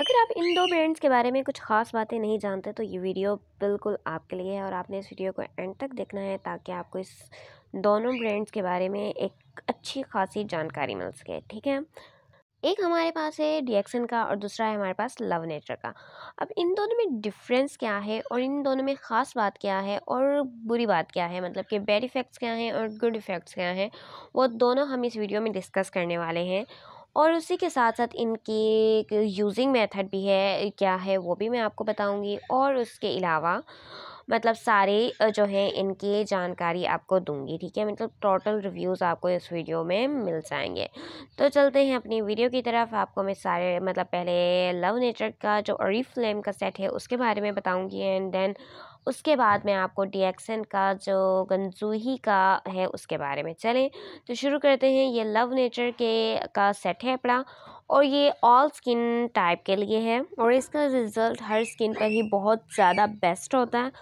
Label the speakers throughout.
Speaker 1: अगर आप इन दो ब्रांड्स के बारे में कुछ खास बातें नहीं जानते तो ये वीडियो बिल्कुल आपके लिए है और आपने इस वीडियो को एंड तक देखना है ताकि आपको इस दोनों ब्रांड्स के बारे में एक अच्छी खासी जानकारी मिल सके ठीक है एक हमारे पास है डिएक्सन का और दूसरा है हमारे पास लव नेचर का अब इन दोनों में डिफरेंस क्या है और इन दोनों में ख़ास बात क्या है और बुरी बात क्या है मतलब कि बैड इफ़ेक्ट्स क्या हैं और गुड इफ़ेक्ट्स क्या हैं वो दोनों हम इस वीडियो में डिस्कस करने वाले हैं और उसी के साथ साथ इनकी यूज़िंग मेथड भी है क्या है वो भी मैं आपको बताऊँगी और उसके अलावा मतलब सारे जो हैं इनकी जानकारी आपको दूंगी ठीक है मतलब टोटल रिव्यूज़ आपको इस वीडियो में मिल जाएंगे तो चलते हैं अपनी वीडियो की तरफ आपको मैं सारे मतलब पहले लव नेचर का जो अरीफ फ्लेम का सेट है उसके बारे में बताऊंगी एंड देन उसके बाद में आपको डीएक्सन का जो गंजूही का है उसके बारे में चलें तो शुरू करते हैं ये लव नेचर के का सेट है अपना और ये ऑल स्किन टाइप के लिए है और इसका रिज़ल्ट हर स्किन पर ही बहुत ज़्यादा बेस्ट होता है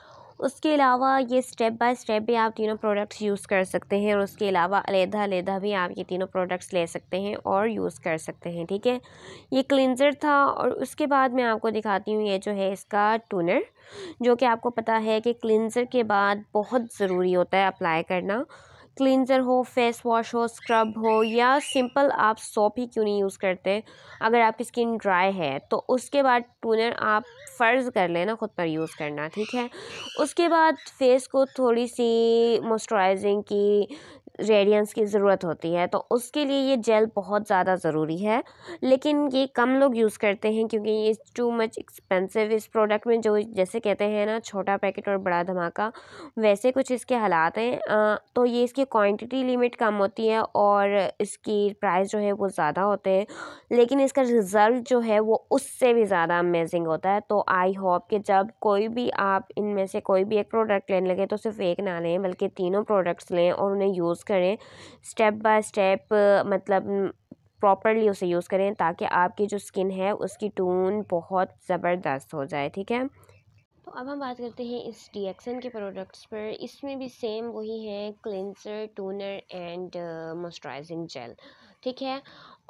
Speaker 1: उसके अलावा ये स्टेप बाय स्टेप भी आप तीनों प्रोडक्ट्स यूज़ कर सकते हैं और उसके अलावा अलहदा अलहदा भी आप ये तीनों प्रोडक्ट्स ले सकते हैं और यूज़ कर सकते हैं ठीक है ये क्लिनज़र था और उसके बाद मैं आपको दिखाती हूँ ये जो है इसका टूनर जो कि आपको पता है कि क्लिनज़र के बाद बहुत ज़रूरी होता है अप्लाई करना क्लिनज़र हो फेस वॉश हो स्क्रब हो या सिंपल आप सोप ही क्यों नहीं यूज़ करते अगर आपकी स्किन ड्राई है तो उसके बाद टूनर आप फ़र्ज़ कर लेना ख़ुद पर यूज़ करना ठीक है उसके बाद फेस को थोड़ी सी मॉइस्चराइजिंग की रेडियंस की ज़रूरत होती है तो उसके लिए ये जेल बहुत ज़्यादा ज़रूरी है लेकिन ये कम लोग यूज़ करते हैं क्योंकि ये टू मच एक्सपेंसिव इस प्रोडक्ट में जो जैसे कहते हैं ना छोटा पैकेट और बड़ा धमाका वैसे कुछ इसके हालात हैं तो ये इसकी क्वांटिटी लिमिट कम होती है और इसकी प्राइस जो है वो ज़्यादा होते हैं लेकिन इसका रिज़ल्ट जो है वो उससे भी ज़्यादा अमेजिंग होता है तो आई होप कि जब कोई भी आप इनमें से कोई भी एक प्रोडक्ट लेने लगे तो सिर्फ एक ना लें बल्कि तीनों प्रोडक्ट्स लें और उन्हें यूज़ करें स्टेप बाय स्टेप मतलब प्रॉपरली उसे यूज़ करें ताकि आपकी जो स्किन है उसकी टोन बहुत ज़बरदस्त हो जाए ठीक है तो अब हम बात करते हैं इस डीएक्सन के प्रोडक्ट्स पर इसमें भी सेम वही है cleanser toner and moisturising gel ठीक है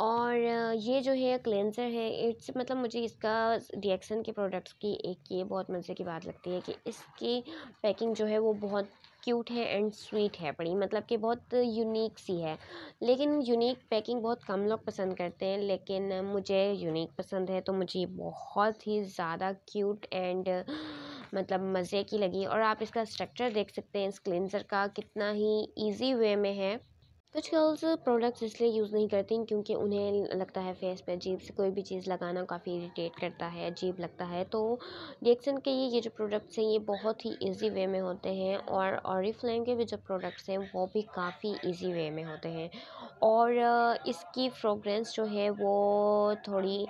Speaker 1: और ये जो है क्लेंसर है इट्स मतलब मुझे इसका डी के प्रोडक्ट्स की एक ये बहुत मज़े की बात लगती है कि इसकी पैकिंग जो है वो बहुत क्यूट है एंड स्वीट है बड़ी मतलब कि बहुत यूनिक सी है लेकिन यूनिक पैकिंग बहुत कम लोग पसंद करते हैं लेकिन मुझे यूनिक पसंद है तो मुझे बहुत ही ज़्यादा क्यूट एंड मतलब मज़े की लगी और आप इसका स्ट्रक्चर देख सकते हैं इस क्लेंज़र का कितना ही ईजी वे में है कुछ गर्ल्स प्रोडक्ट्स इसलिए यूज़ नहीं करती क्योंकि उन्हें लगता है फेस पे अजीब से कोई भी चीज़ लगाना काफ़ी इरीटेट करता है अजीब लगता है तो डेक्सन के ये ये जो प्रोडक्ट्स हैं ये बहुत ही इजी वे में होते हैं और ऑरिफ्लेम के भी जो प्रोडक्ट्स हैं वो भी काफ़ी इजी वे में होते हैं और इसकी फ्रोग्रेंस जो है वो थोड़ी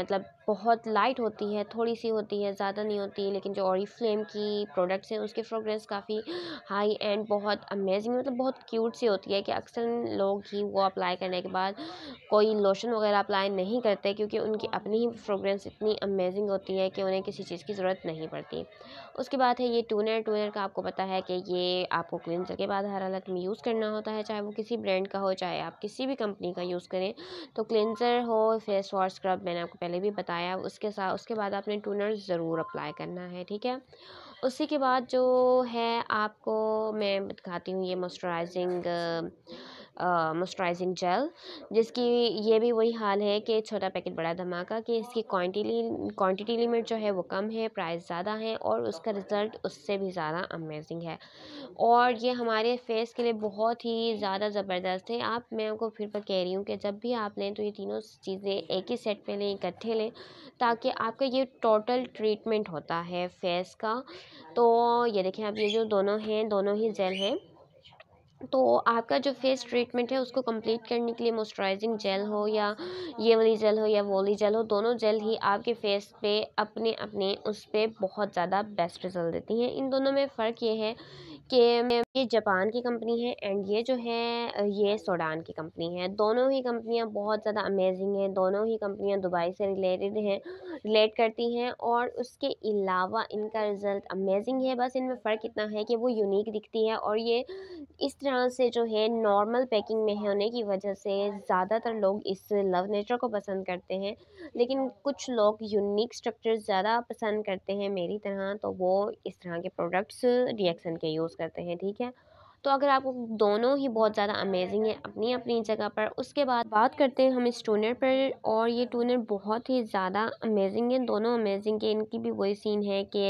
Speaker 1: मतलब बहुत लाइट होती है थोड़ी सी होती है ज़्यादा नहीं होती है लेकिन जो फ्लेम की प्रोडक्ट्स हैं उसकी फ्रेगरेंस काफ़ी हाई एंड बहुत अमेजिंग मतलब बहुत क्यूट सी होती है कि अक्सर लोग ही वो अप्लाई करने के बाद कोई लोशन वगैरह अप्लाई नहीं करते क्योंकि उनकी अपनी ही फ्रोग्रेंस इतनी अमेजिंग होती है कि उन्हें किसी चीज़ की ज़रूरत नहीं पड़ती उसके बाद है ये टूनर टूनर का आपको पता है कि ये आपको क्लिनजर के बाद हर हालत में यूज़ करना होता है चाहे वो किसी ब्रांड का हो चाहे आप किसी भी कंपनी का यूज़ करें तो क्लिनजर हो फेस वॉश स्क्रब मैंने आपको पहले भी बताया लगाया उसके साथ उसके बाद आपने टूनर ज़रूर अप्लाई करना है ठीक है उसी के बाद जो है आपको मैं दिखाती हूँ ये मॉइस्चराइजिंग मॉइस्चराइजिंग जेल जिसकी ये भी वही हाल है कि छोटा पैकेट बड़ा धमाका कि इसकी क्वान्टिटी क्वान्टिटी लिमिट जो है वो कम है प्राइस ज़्यादा है और उसका रिज़ल्ट उससे भी ज़्यादा अमेजिंग है और ये हमारे फेस के लिए बहुत ही ज़्यादा ज़बरदस्त है आप मैं आपको फिर पर कह रही हूँ कि जब भी आप लें तो ये तीनों चीज़ें एक ही सेट पर लें इकट्ठे लें ताकि आपका ये टोटल ट्रीटमेंट होता है फेस का तो ये देखें आप ये जो दोनों हैं दोनों ही जेल हैं तो आपका जो फेस ट्रीटमेंट है उसको कंप्लीट करने के लिए मॉइस्चराइजिंग जेल हो या ये वाली जेल हो या वो वाली जेल हो दोनों जेल ही आपके फेस पे अपने अपने उस पर बहुत ज़्यादा बेस्ट रिजल्ट देती हैं इन दोनों में फ़र्क ये है कि ये जापान की कंपनी है एंड ये जो है ये सोडान की कंपनी है दोनों ही कंपनियां बहुत ज़्यादा अमेजिंग हैं दोनों ही कंपनियां दुबई से रिलेटेड हैं रिलेट करती हैं और उसके अलावा इनका रिज़ल्ट अमेजिंग है बस इनमें फ़र्क इतना है कि वो यूनिक दिखती है और ये इस तरह से जो है नॉर्मल पैकिंग में होने की वजह से ज़्यादातर लोग इस लव नेचर को पसंद करते हैं लेकिन कुछ लोग यूनिक स्ट्रक्चर ज़्यादा पसंद करते हैं मेरी तरह तो वो इस तरह के प्रोडक्ट्स रिएक्शन के यूज़ करते हैं ठीक है तो अगर आपको दोनों ही बहुत ज़्यादा अमेजिंग है अपनी अपनी जगह पर उसके बाद बात करते हैं हम इस टूनर पर और ये टूनर बहुत ही ज़्यादा अमेजिंग है दोनों अमेजिंग के इनकी भी वही सीन है कि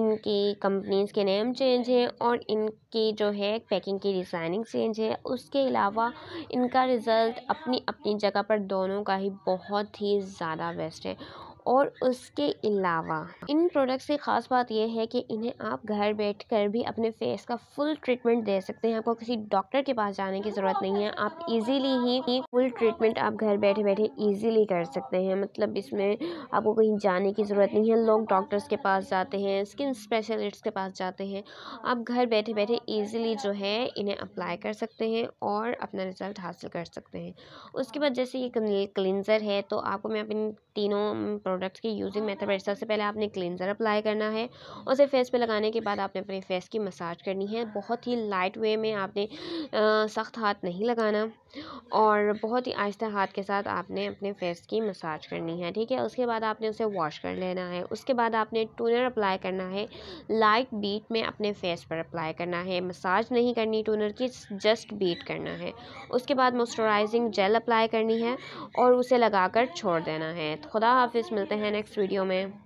Speaker 1: इनकी कंपनीज़ के नेम चेंज हैं और इनकी जो है पैकिंग की डिज़ाइनिंग चेंज है उसके अलावा इनका रिज़ल्ट अपनी अपनी जगह पर दोनों का ही बहुत ही ज़्यादा बेस्ट है और उसके अलावा इन प्रोडक्ट्स की ख़ास बात यह है कि इन्हें आप घर बैठकर भी अपने फेस का फुल ट्रीटमेंट दे सकते हैं आपको किसी डॉक्टर के पास जाने की ज़रूरत नहीं है आप इजीली ही फुल ट्रीटमेंट आप घर बैठे बैठे इजीली कर सकते हैं मतलब इसमें आपको कहीं जाने की ज़रूरत नहीं है लोग डॉक्टर्स के पास जाते हैं स्किन स्पेशलिस्ट के पास जाते हैं आप घर बैठे बैठे ईजिली जो है इन्हें अप्लाई कर सकते हैं और अपना रिज़ल्ट हासिल कर सकते हैं उसके बाद जैसे ये क्लिनज़र है तो आपको मैं अपनी तीनों प्रोडक्ट्स की यूजिंग मेथड पर सबसे पहले आपने क्लिनजर अप्लाई करना है और उसे फेस पे लगाने के बाद आपने अपने फेस की मसाज करनी है बहुत ही लाइट वे में आपने सख्त हाथ नहीं लगाना और बहुत ही आहिस्ता हाथ के साथ आपने अपने फेस की मसाज करनी है ठीक है उसके बाद आपने उसे वॉश कर लेना है उसके बाद आपने टूनर अप्लाई करना है लाइट बीट में अपने फेस पर अप्लाई करना है मसाज नहीं करनी टूनर की जस्ट बीट करना है उसके बाद मॉइस्चराइजिंग जेल अप्लाई करनी है और उसे लगाकर छोड़ देना है खुदा हाफिज़ मिलते हैं नेक्स्ट वीडियो में